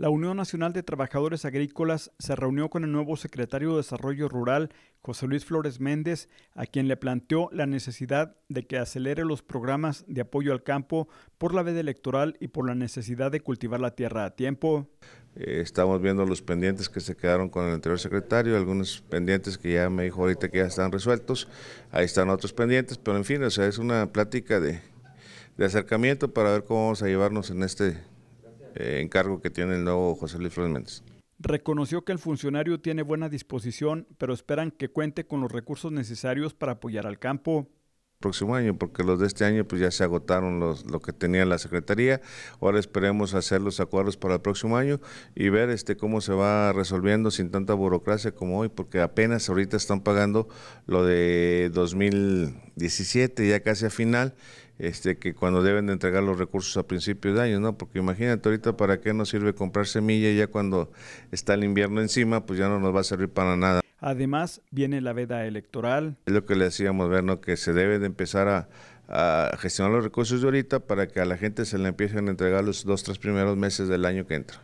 La Unión Nacional de Trabajadores Agrícolas se reunió con el nuevo secretario de Desarrollo Rural, José Luis Flores Méndez, a quien le planteó la necesidad de que acelere los programas de apoyo al campo por la veda electoral y por la necesidad de cultivar la tierra a tiempo. Eh, estamos viendo los pendientes que se quedaron con el anterior secretario, algunos pendientes que ya me dijo ahorita que ya están resueltos, ahí están otros pendientes, pero en fin, o sea, es una plática de, de acercamiento para ver cómo vamos a llevarnos en este eh, encargo que tiene el nuevo José Luis Flores Méndez. Reconoció que el funcionario tiene buena disposición, pero esperan que cuente con los recursos necesarios para apoyar al campo próximo año, porque los de este año pues ya se agotaron los, lo que tenía la Secretaría. Ahora esperemos hacer los acuerdos para el próximo año y ver este cómo se va resolviendo sin tanta burocracia como hoy, porque apenas ahorita están pagando lo de 2017, ya casi a final, este que cuando deben de entregar los recursos a principios de año, ¿no? Porque imagínate ahorita para qué nos sirve comprar semilla ya cuando está el invierno encima, pues ya no nos va a servir para nada. Además, viene la veda electoral. Es lo que le hacíamos ver, ¿no? que se debe de empezar a, gestionar los recursos de ahorita para que a la gente se le empiecen a entregar los dos, tres primeros meses del año que entra.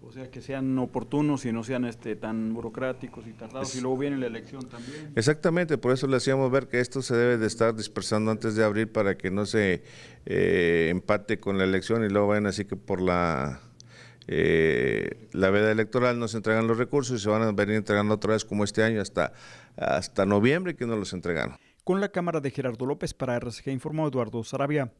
O sea, que sean oportunos y no sean este, tan burocráticos y tardados. y luego viene la elección también. Exactamente, por eso le hacíamos ver que esto se debe de estar dispersando antes de abril para que no se eh, empate con la elección y luego vayan así que por la eh, la veda electoral, no se entregan los recursos y se van a venir entregando otra vez como este año hasta, hasta noviembre que no los entregaron. Con la cámara de Gerardo López para RCG informó Eduardo Sarabia.